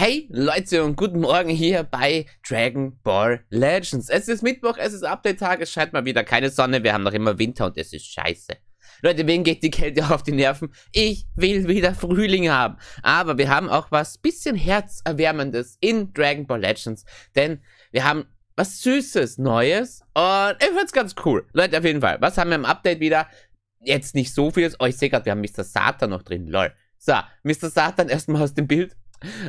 Hey Leute und guten Morgen hier bei Dragon Ball Legends. Es ist Mittwoch, es ist Update-Tag, es scheint mal wieder keine Sonne, wir haben noch immer Winter und es ist scheiße. Leute, wem geht die Kälte auf die Nerven? Ich will wieder Frühling haben. Aber wir haben auch was bisschen herzerwärmendes in Dragon Ball Legends, denn wir haben was Süßes, Neues und ich find's ganz cool. Leute, auf jeden Fall, was haben wir im Update wieder? Jetzt nicht so vieles. Oh, ich sehe gerade, wir haben Mr. Satan noch drin, lol. So, Mr. Satan erstmal aus dem Bild.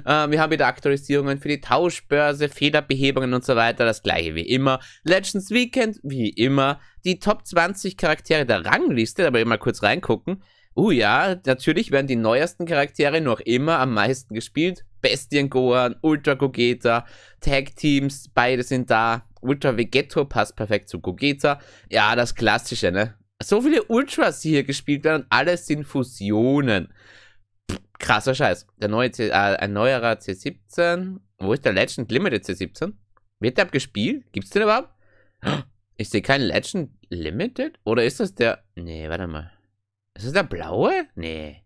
Ähm, wir haben wieder Aktualisierungen für die Tauschbörse, Fehlerbehebungen und so weiter. Das gleiche wie immer. Legends Weekend, wie immer. Die Top 20 Charaktere der Rangliste, da will ich mal kurz reingucken. Uh ja, natürlich werden die neuesten Charaktere noch immer am meisten gespielt. Bestien Gohan, Ultra Gogeta, Tag Teams, beide sind da. Ultra Vegetto passt perfekt zu Gogeta. Ja, das Klassische, ne? So viele Ultras, die hier gespielt werden und alles sind Fusionen krasser Scheiß. Der neue C, äh, ein neuerer C17. Wo ist der Legend Limited C17? Wird der gespielt? Gibt's den überhaupt? Ich sehe keinen Legend Limited? Oder ist das der. Nee, warte mal. Ist das der blaue? Nee.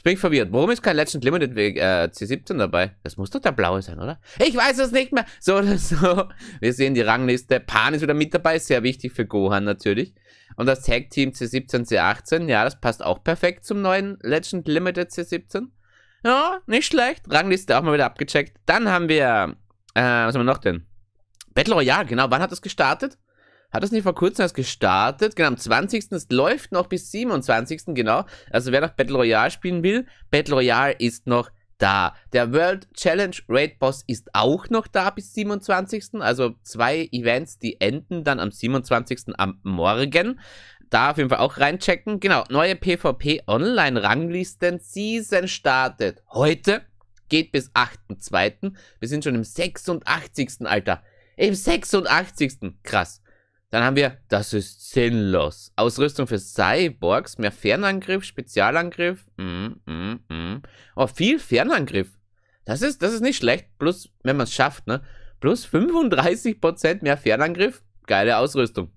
Jetzt bin ich verwirrt. Warum ist kein Legend Limited äh, C17 dabei? Das muss doch der blaue sein, oder? Ich weiß es nicht mehr. So oder so. Wir sehen die Rangliste. Pan ist wieder mit dabei. Sehr wichtig für Gohan natürlich. Und das Tag Team C17, C18. Ja, das passt auch perfekt zum neuen Legend Limited C17. Ja, nicht schlecht. Rangliste auch mal wieder abgecheckt. Dann haben wir... Äh, was haben wir noch denn? Battle Royale, genau. Wann hat das gestartet? Hat das nicht vor kurzem erst gestartet? Genau, am 20. Es läuft noch bis 27. Genau. Also wer noch Battle Royale spielen will, Battle Royale ist noch da. Der World Challenge Raid Boss ist auch noch da bis 27. Also zwei Events, die enden dann am 27. am Morgen. Da auf jeden Fall auch reinchecken. Genau, neue PvP Online Ranglisten Season startet heute. Geht bis 8.2. Wir sind schon im 86. Alter. Im 86. Krass. Dann haben wir, das ist sinnlos. Ausrüstung für Cyborgs, mehr Fernangriff, Spezialangriff. Mm, mm, mm. Oh, viel Fernangriff. Das ist, das ist nicht schlecht. Plus, wenn man es schafft, ne? Plus 35% mehr Fernangriff. Geile Ausrüstung.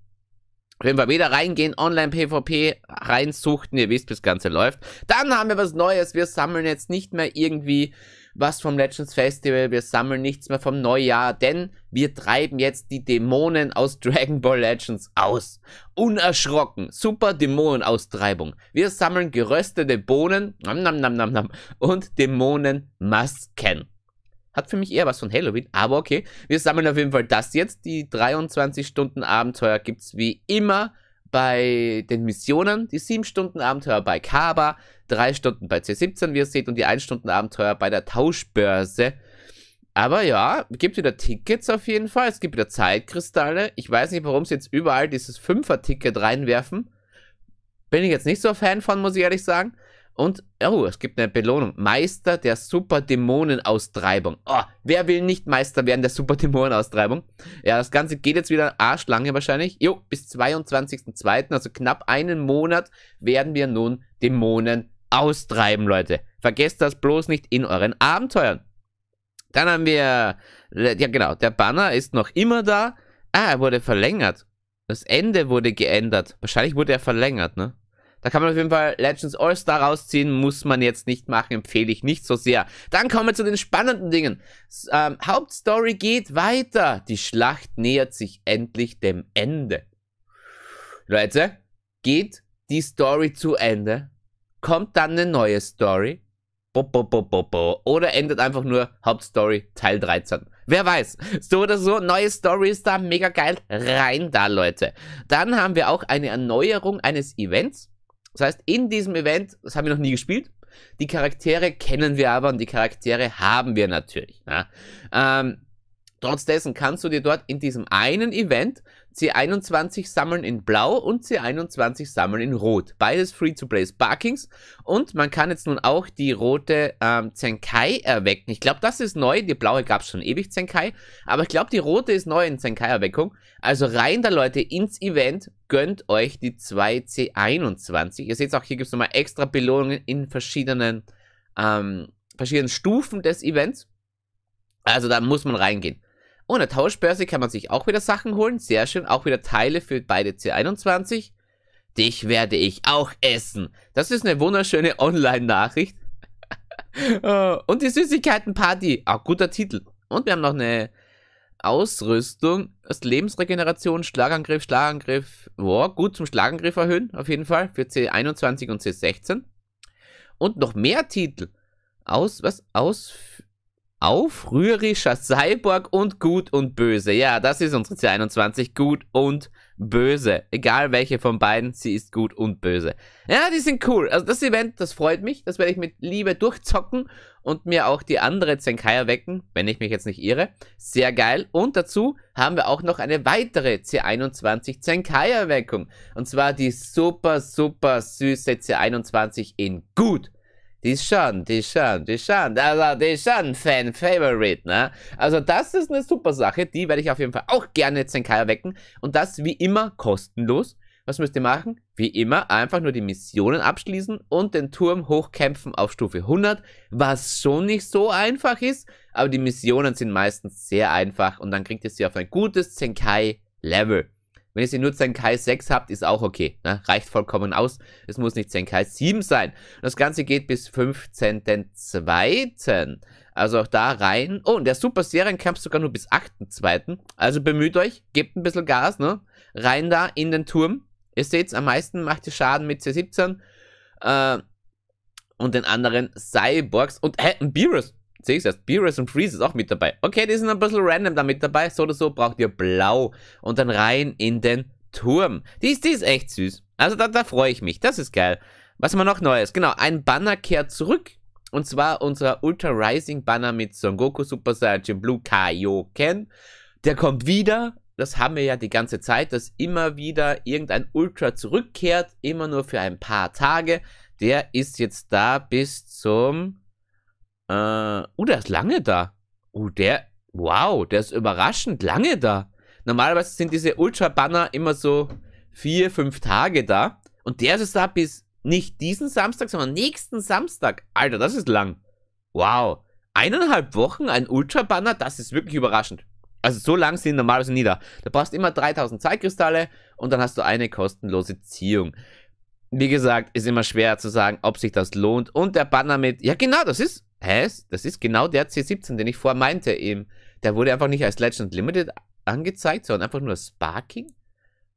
Wenn wir wieder reingehen, Online-PvP reinsuchten, ihr wisst, wie das Ganze läuft. Dann haben wir was Neues. Wir sammeln jetzt nicht mehr irgendwie was vom Legends Festival, wir sammeln nichts mehr vom Neujahr, denn wir treiben jetzt die Dämonen aus Dragon Ball Legends aus. Unerschrocken, super Dämonenaustreibung. Wir sammeln geröstete Bohnen nam, nam, nam, nam, nam, und Dämonenmasken. Hat für mich eher was von Halloween, aber okay. Wir sammeln auf jeden Fall das jetzt. Die 23 Stunden Abenteuer gibt es wie immer bei den Missionen, die 7-Stunden-Abenteuer bei Kaba, 3 Stunden bei C17, wie ihr seht, und die 1-Stunden-Abenteuer bei der Tauschbörse. Aber ja, gibt wieder Tickets auf jeden Fall. Es gibt wieder Zeitkristalle. Ich weiß nicht, warum sie jetzt überall dieses 5er-Ticket reinwerfen. Bin ich jetzt nicht so ein Fan von, muss ich ehrlich sagen. Und, oh, es gibt eine Belohnung. Meister der Superdämonenaustreibung. Oh, wer will nicht Meister werden der Superdämonenaustreibung? Ja, das Ganze geht jetzt wieder arschlange wahrscheinlich. Jo, bis 22.02., also knapp einen Monat, werden wir nun Dämonen austreiben, Leute. Vergesst das bloß nicht in euren Abenteuern. Dann haben wir, äh, ja genau, der Banner ist noch immer da. Ah, er wurde verlängert. Das Ende wurde geändert. Wahrscheinlich wurde er verlängert, ne? Da kann man auf jeden Fall Legends All-Star rausziehen, muss man jetzt nicht machen, empfehle ich nicht so sehr. Dann kommen wir zu den spannenden Dingen. Ähm, Hauptstory geht weiter. Die Schlacht nähert sich endlich dem Ende. Leute, geht die Story zu Ende, kommt dann eine neue Story, bo, bo, bo, bo, bo, oder endet einfach nur Hauptstory Teil 13. Wer weiß. So oder so, neue Story ist da, mega geil. Rein da, Leute. Dann haben wir auch eine Erneuerung eines Events. Das heißt, in diesem Event, das haben wir noch nie gespielt, die Charaktere kennen wir aber und die Charaktere haben wir natürlich. Ne? Ähm, trotz kannst du dir dort in diesem einen Event C21 sammeln in Blau und C21 sammeln in Rot. Beides Free-to-Play Sparkings. Und man kann jetzt nun auch die rote ähm, Zenkai erwecken. Ich glaube, das ist neu. Die blaue gab es schon ewig, Zenkai. Aber ich glaube, die rote ist neu in Zenkai-Erweckung. Also rein da, Leute, ins Event. Gönnt euch die 2 C21. Ihr seht auch, hier gibt es nochmal extra Belohnungen in verschiedenen, ähm, verschiedenen Stufen des Events. Also da muss man reingehen. Und der Tauschbörse kann man sich auch wieder Sachen holen. Sehr schön. Auch wieder Teile für beide C21. Dich werde ich auch essen. Das ist eine wunderschöne Online-Nachricht. Äh, und die Süßigkeiten-Party. Auch guter Titel. Und wir haben noch eine Ausrüstung. Lebensregeneration, Schlagangriff, Schlagangriff. Boah, gut zum Schlagangriff erhöhen. Auf jeden Fall. Für C21 und C16. Und noch mehr Titel. Aus, was? Aus, auf rührischer Cyborg und Gut und Böse. Ja, das ist unsere C21, Gut und Böse. Egal welche von beiden, sie ist gut und böse. Ja, die sind cool. Also das Event, das freut mich. Das werde ich mit Liebe durchzocken und mir auch die andere Zenkai erwecken, wenn ich mich jetzt nicht irre. Sehr geil. Und dazu haben wir auch noch eine weitere C21 Zenkai Erweckung. Und zwar die super, super süße C21 in Gut die die Deschan, Deschan, Deschan, also die Deschan Fan Favorite, ne? Also das ist eine super Sache, die werde ich auf jeden Fall auch gerne jetzt in Kaya wecken und das wie immer kostenlos. Was müsst ihr machen? Wie immer einfach nur die Missionen abschließen und den Turm hochkämpfen auf Stufe 100, was schon nicht so einfach ist, aber die Missionen sind meistens sehr einfach und dann kriegt ihr sie auf ein gutes Zenkai Level. Wenn ihr nur 10 KS 6 habt, ist auch okay. Ne? Reicht vollkommen aus. Es muss nicht 10 KS 7 sein. Das Ganze geht bis 15.2. Also auch da rein. Oh, und der Super Serienkampf sogar nur bis 8.2. Also bemüht euch, gebt ein bisschen Gas, ne? Rein da in den Turm. Ihr seht's, am meisten macht ihr Schaden mit C17. Äh, und den anderen Cyborgs. Und, hä, ein Beerus sehe ich es erst. Beerus und Freeze ist auch mit dabei. Okay, die sind ein bisschen random da mit dabei. So oder so braucht ihr blau. Und dann rein in den Turm. Die ist, die ist echt süß. Also da, da freue ich mich. Das ist geil. Was haben wir noch Neues? Genau, ein Banner kehrt zurück. Und zwar unser Ultra Rising Banner mit Son Goku Super Saiyan Blue Kaioken. Der kommt wieder. Das haben wir ja die ganze Zeit, dass immer wieder irgendein Ultra zurückkehrt. Immer nur für ein paar Tage. Der ist jetzt da bis zum äh, uh, der ist lange da. Uh, der, wow, der ist überraschend lange da. Normalerweise sind diese Ultra-Banner immer so vier, fünf Tage da. Und der ist da bis nicht diesen Samstag, sondern nächsten Samstag. Alter, das ist lang. Wow. Eineinhalb Wochen ein Ultra-Banner, das ist wirklich überraschend. Also so lang sind normalerweise nie da. Da brauchst du immer 3000 Zeitkristalle und dann hast du eine kostenlose Ziehung. Wie gesagt, ist immer schwer zu sagen, ob sich das lohnt. Und der Banner mit, ja genau, das ist hä, das ist genau der C17, den ich vorher meinte eben. Der wurde einfach nicht als Legend Limited angezeigt, sondern einfach nur Sparking.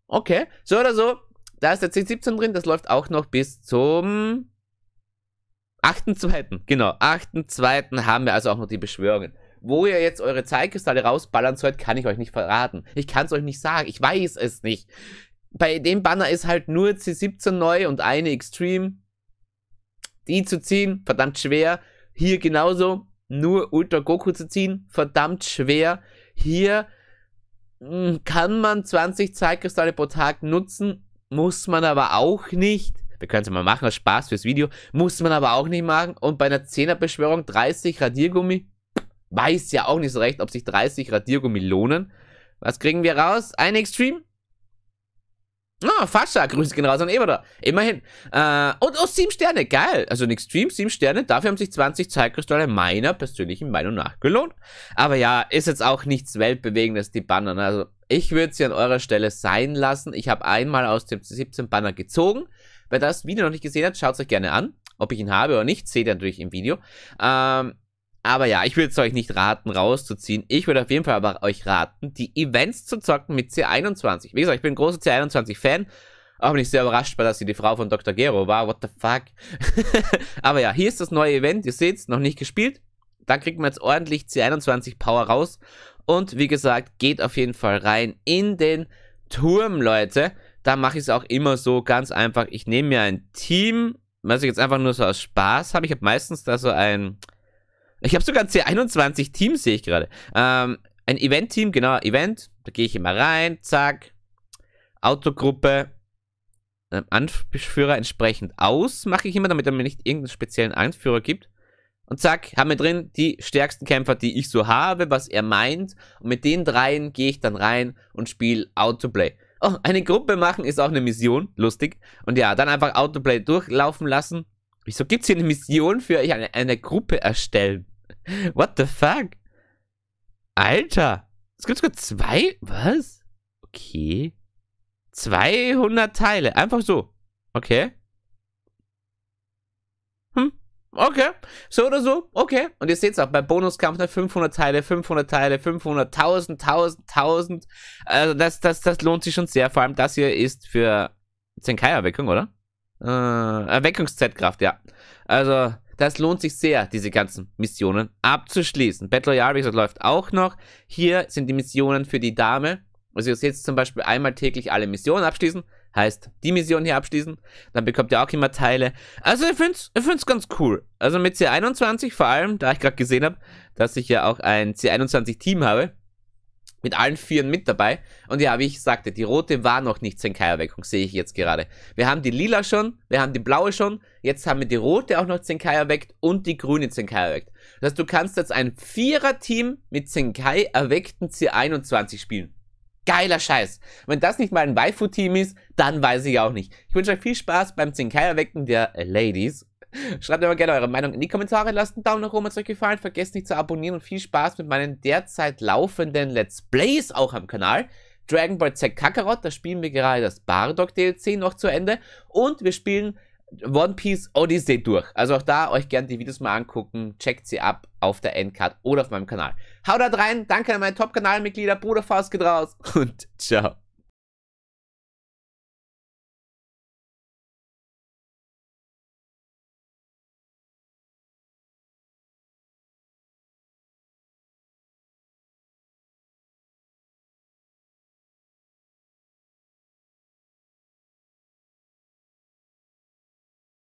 Okay, so oder so, da ist der C17 drin, das läuft auch noch bis zum 8.2. Genau, 8.2. haben wir also auch noch die Beschwörungen. Wo ihr jetzt eure Zeitkristalle rausballern sollt, kann ich euch nicht verraten. Ich kann es euch nicht sagen, ich weiß es nicht. Bei dem Banner ist halt nur C17 neu und eine Extreme. Die zu ziehen, verdammt schwer. Hier genauso, nur Ultra Goku zu ziehen, verdammt schwer. Hier hm, kann man 20 Zeitkristalle pro Tag nutzen, muss man aber auch nicht. Wir können es ja mal machen, als Spaß fürs Video. Muss man aber auch nicht machen. Und bei einer 10er-Beschwörung 30 Radiergummi, weiß ja auch nicht so recht, ob sich 30 Radiergummi lohnen. Was kriegen wir raus? Ein Extreme? Ah, Fascha, Grüße gehen raus an Eberda. Immerhin. Äh, und oh, sieben Sterne, geil. Also nix Stream, sieben Sterne. Dafür haben sich 20 Zeitkristalle meiner persönlichen Meinung nach gelohnt. Aber ja, ist jetzt auch nichts Weltbewegendes, die Banner. Ne? Also ich würde sie an eurer Stelle sein lassen. Ich habe einmal aus dem 17 Banner gezogen. Wer das Video noch nicht gesehen hat, schaut es euch gerne an. Ob ich ihn habe oder nicht, seht ihr natürlich im Video. Ähm, aber ja, ich würde es euch nicht raten, rauszuziehen. Ich würde auf jeden Fall aber euch raten, die Events zu zocken mit C21. Wie gesagt, ich bin ein großer C21-Fan. Auch wenn ich sehr überrascht war, dass sie die Frau von Dr. Gero war. What the fuck? aber ja, hier ist das neue Event. Ihr seht es, noch nicht gespielt. Da kriegt man jetzt ordentlich C21 Power raus. Und wie gesagt, geht auf jeden Fall rein in den Turm, Leute. Da mache ich es auch immer so ganz einfach. Ich nehme mir ein Team, was ich jetzt einfach nur so aus Spaß habe. Ich habe meistens da so ein ich habe sogar C21 Teams, sehe ich gerade. Ähm, ein Event-Team, genau, Event. Da gehe ich immer rein, zack. Autogruppe. Ähm, Anführer entsprechend aus, mache ich immer, damit er mir nicht irgendeinen speziellen Anführer gibt. Und zack, haben wir drin die stärksten Kämpfer, die ich so habe, was er meint. Und mit den dreien gehe ich dann rein und spiele Autoplay. Oh, eine Gruppe machen ist auch eine Mission, lustig. Und ja, dann einfach Autoplay durchlaufen lassen Wieso gibt's hier eine Mission für eine, eine Gruppe erstellen? What the fuck? Alter. Es gibt sogar zwei? Was? Okay. 200 Teile. Einfach so. Okay. Hm. Okay. So oder so. Okay. Und ihr seht es auch, bei Bonuskampf 500 ne, Teile, 500 Teile, 500, 1000, 1000, 1000. Also das, das, das lohnt sich schon sehr. Vor allem das hier ist für Zenkai-Erweckung, oder? Äh, Erweckungszeitkraft, ja. Also, das lohnt sich sehr, diese ganzen Missionen abzuschließen. Battle Royale, wie gesagt, läuft auch noch. Hier sind die Missionen für die Dame. Also ihr seht zum Beispiel einmal täglich alle Missionen abschließen. Heißt, die Mission hier abschließen. Dann bekommt ihr auch immer Teile. Also ich finde es ich find's ganz cool. Also mit C21 vor allem, da ich gerade gesehen habe, dass ich ja auch ein C21-Team habe mit allen Vieren mit dabei. Und ja, wie ich sagte, die rote war noch nicht Zenkai-Erweckung, sehe ich jetzt gerade. Wir haben die lila schon, wir haben die blaue schon, jetzt haben wir die rote auch noch Zenkai erweckt und die grüne Zenkai erweckt. Das heißt, du kannst jetzt ein Vierer-Team mit Zenkai erweckten C21 spielen. Geiler Scheiß. Wenn das nicht mal ein Waifu-Team ist, dann weiß ich auch nicht. Ich wünsche euch viel Spaß beim Zenkai erwecken der Ladies Schreibt mir mal gerne eure Meinung in die Kommentare, lasst einen Daumen nach oben, wenn es euch gefallen. Vergesst nicht zu abonnieren und viel Spaß mit meinen derzeit laufenden Let's Plays auch am Kanal. Dragon Ball Z Kakarot, da spielen wir gerade das Bardock DLC noch zu Ende und wir spielen One Piece Odyssey durch. Also auch da euch gerne die Videos mal angucken, checkt sie ab auf der Endcard oder auf meinem Kanal. Haut da rein, danke an meine Top-Kanalmitglieder, Bruder Faust geht raus und ciao.